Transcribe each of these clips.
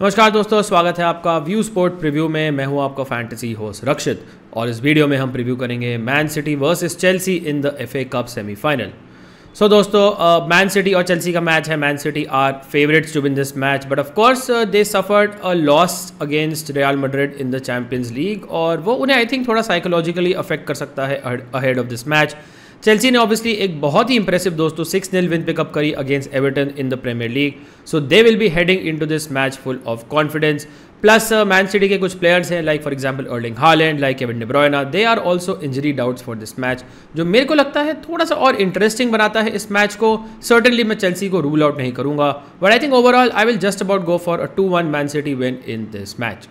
नमस्कार दोस्तों स्वागत है आपका व्यू स्पोर्ट प्रीव्यू में मैं हूं आपका फैंटेसी होस्ट रक्षित और इस वीडियो में हम प्रीव्यू करेंगे Man City versus Chelsea in the F A Cup semifinal so दोस्तों मैन सिटी और चेल्सी का मैच है Man City are favourites to win this match but of course they suffered a loss against Real Madrid in the Champions League और वो उन्हें I think थोड़ा psychologically affect कर सकता है ahead of this match Chelsea ने obviously एक बहुत ही इंप्रेसिव दोस्तों सिक्स नील विन पिकअप करी against Everton in the Premier League so they will be heading into this match full of confidence plus Man City के कुछ players हैं like for example Erling Haaland like Kevin De Bruyne they are also injury doubts for this match जो मेरे को लगता है थोड़ा सा और इंटरेस्टिंग बनाता है इस मैच को सर्टनली मैं चेल्सी को रूल आउट नहीं करूंगा but I think overall I will just about go for a two one Man City win in this match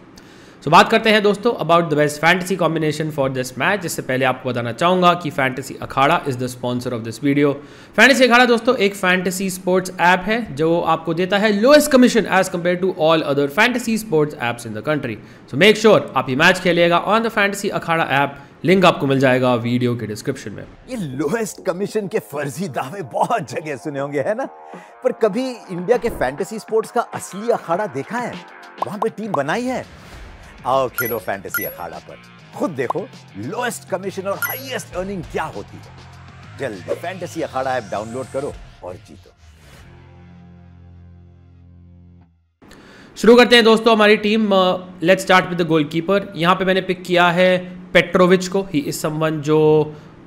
तो बात करते हैं दोस्तों about the best fantasy combination for this match इससे पहले आपको बताना चाहूंगा कि Fantasy Akhada is the sponsor of this video Fantasy Akhada दोस्तों एक फैंटेसी स्पोर्ट्स ऐप है जो आपको देता है lowest commission as compared to all other fantasy sports apps in the country so make sure आप ये मैच खेलिएगा on the Fantasy Akhada app link आपको मिल जाएगा वीडियो के डिस्क्रिप्शन में ये लोएस्ट कमीशन के फर्जी दावे बहुत जगह सुने होंगे है ना पर कभी इंडिया के फैंटेसी स्पोर्ट्स का असली अखाड़ा देखा है वहां पे टीम बनाई है आओ खेलो फैंटेसी अखाड़ा पर खुद देखो लोएस्ट कमीशन और हाईएस्ट अर्निंग क्या होती है जल्द फैंटेसी अखाड़ा ऐप डाउनलोड करो और जीतो शुरू करते हैं दोस्तों हमारी team let's start with the goalkeeper यहां पे मैंने पिक किया है पेट्रोविच को ही इस संबंध जो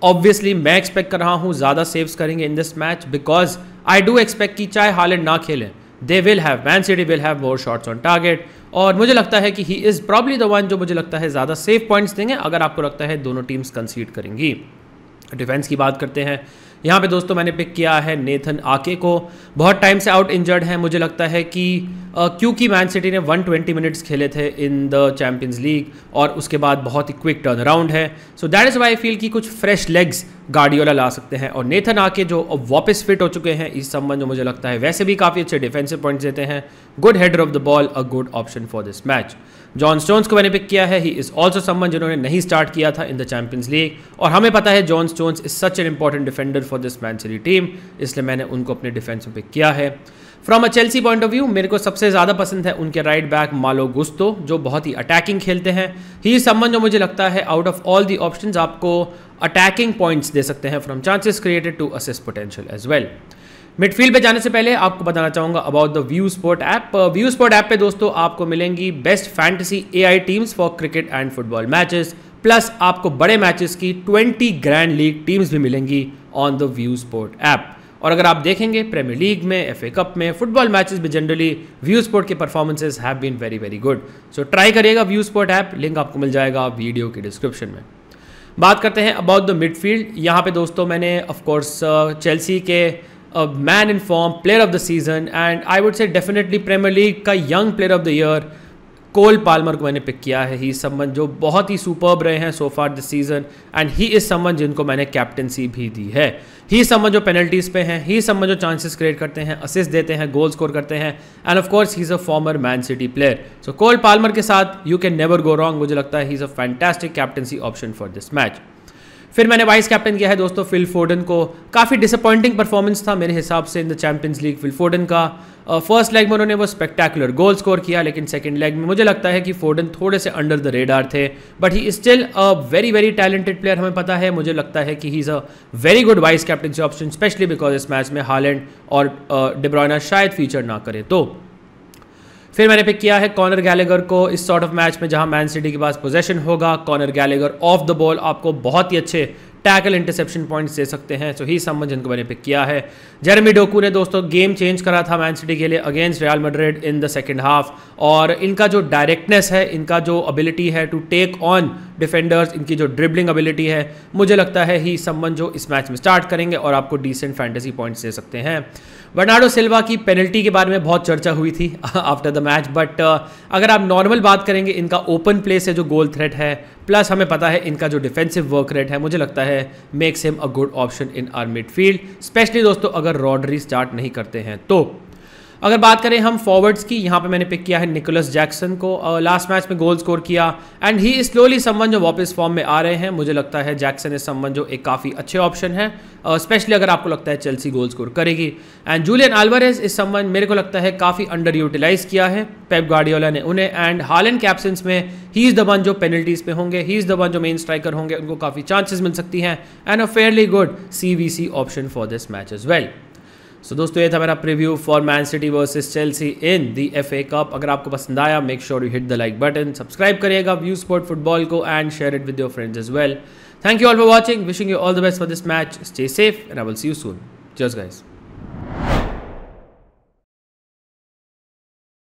ऑब्वियसली मैं एक्सपेक्ट कर रहा हूं ज़्यादा सेव्स करेंगे in this match because I do expect कि चाहे हालैंड ना खेलें they will have Man City will have more shots on target और मुझे लगता है कि he is probably the one जो मुझे लगता है ज़्यादा सेफ पॉइंट्स देंगे अगर आपको लगता है दोनों टीम्स कंसीड करेंगी डिफेंस की बात करते हैं यहाँ पे दोस्तों मैंने पिक किया है नेथन आके को बहुत टाइम से आउट इंजर्ड है मुझे लगता है कि क्योंकि मैन सिटी ने 120 मिनट्स खेले थे इन द चैम्पियंस लीग और उसके बाद बहुत ही क्विक टर्न अराउंड है so that is why feel कि कुछ फ्रेश लेग्स गार्डियोला ला सकते हैं और नेथन आके जो अब वापस फिट हो चुके हैं इस संबंध में मुझे लगता है वैसे भी काफ़ी अच्छे डिफेंसिव पॉइंट्स देते हैं good header of the ball a good option for this match John Stones को मैंने पिक किया है ही इज़ ऑल्सो संबंध जिन्होंने नहीं स्टार्ट किया था इन द चैंपियंस लीग और हमें पता है John Stones is such an important defender for this Man City team इसलिए मैंने उनको अपने डिफेंस में पिक किया है from a Chelsea point of view मेरे को सबसे ज़्यादा पसंद है उनके राइट बैक मालो गुस्तो जो बहुत ही अटैकिंग खेलते हैं ही संबंध जो मुझे लगता है out of all the option आपको अटैकिंग पॉइंट दे सकते हैं from chances created to assist potential as well midfield पे जाने से पहले आपको बताना चाहूंगा about the View Sport app View Sport app पे दोस्तों आपको मिलेंगी best fantasy I teams for cricket and football matches plus आपको बड़े मैचेस की ट्वेंटी ग्रैंड लीग टीम्स भी मिलेंगी on the View Sport app और अगर आप देखेंगे प्रीमियर लीग में एफ कप में फुटबॉल मैचेस भी जनरली व्यू स्पोर्ट के performances have been very very good so try करिएगा व्यू स्पोर्ट ऐप लिंक आपको मिल जाएगा वीडियो के डिस्क्रिप्शन में बात करते हैं अबाउट द मिडफील्ड यहाँ पे दोस्तों मैंने ऑफकोर्स चेल्सी uh, के man in form player of the season and I would say definitely Premier League का young player of the year Cole Palmer को मैंने पिक किया है ही सम्मन जो बहुत ही सुपर्ब रहे हैं so far this season and he is someone जिनको मैंने कैप्टनसी भी दी है ही सम्मन जो पेनल्टीज पे हैं ही सम्मन जो चांसेस क्रिएट करते हैं असिस्ट देते हैं गोल स्कोर करते हैं and of course he is a former Man City player so Cole Palmer के साथ you can never go wrong मुझे लगता है he is a fantastic captaincy option for this match फिर मैंने वाइस कैप्टन किया है दोस्तों फिल फोर्डन को काफ़ी डिसअपॉइंटिंग परफॉर्मेंस था मेरे हिसाब से in the Champions League Phil Foden का फर्स्ट uh, लेग में उन्होंने वो स्पेक्टैकुलर गोल स्कोर किया लेकिन सेकंड लेग में मुझे लगता है कि फोर्डन थोड़े से अंडर द रेडार थे but he still a very very talented player हमें पता है मुझे लगता है कि he is a very good vice captaincy option specially because इस मैच में हालैंड और डिब्रॉयना uh, शायद फीचर ना करे तो फिर मैंने पिक किया है कॉनर गैलेगर को इस सॉर्ट ऑफ मैच में जहां मैन सिटी के पास पोजेशन होगा Conor Gallagher off the ball आपको बहुत ही अच्छे टैकल इंटरसेप्शन पॉइंट्स दे सकते हैं सो ही समझ जिनको मैंने पिक किया है जेरमी डोकू ने दोस्तों गेम चेंज करा था मैन सिटी के लिए against Real Madrid in the second half और इनका जो डायरेक्टनेस है इनका जो अबिलिटी है टू टेक ऑन डिफेंडर्स इनकी जो ड्रिबलिंग एबिलिटी है मुझे लगता है ही संबंध जो इस मैच में स्टार्ट करेंगे और आपको डिसेंट फैंटेसी पॉइंट्स दे सकते हैं बर्नाडो सिल्वा की पेनल्टी के बारे में बहुत चर्चा हुई थी आफ्टर द मैच बट अगर आप नॉर्मल बात करेंगे इनका ओपन प्ले से जो गोल थ्रेट है प्लस हमें पता है इनका जो डिफेंसिव वर्क रेट है मुझे लगता है makes him a good option in our midfield specially दोस्तों अगर रॉडरी स्टार्ट नहीं करते हैं तो अगर बात करें हम फॉरवर्ड्स की यहाँ पे मैंने पिक किया है निकोलस जैक्सन को लास्ट मैच में गोल स्कोर किया एंड ही स्लोली समवन जो वापस फॉर्म में आ रहे हैं मुझे लगता है जैक्सन इस समवन जो एक काफ़ी अच्छे ऑप्शन है स्पेशली अगर आपको लगता है चेल्सी गोल स्कोर करेगी and Julian Alvarez is someone मेरे को लगता है काफ़ी अंडर यूटिलाइज किया है पेप गार्डियोला ने उन्हें एंड हालन कैप्सन्स में ही इज़ द वन जो पेनल्टीज़ पे होंगे ही इज़ द वन जो मेन स्ट्राइकर होंगे उनको काफ़ी चांसेस मिल सकती हैं and a fairly good C V C option for this match as well so so, दोस्तों ये था मेरा preview for Man City versus Chelsea in the F A cup अगर आपको पसंद आया make sure you hit the like button subscribe करिएगा View sport football को and share it with your friends as well thank you all for watching wishing you all the best for this match stay safe and I will see you soon just guys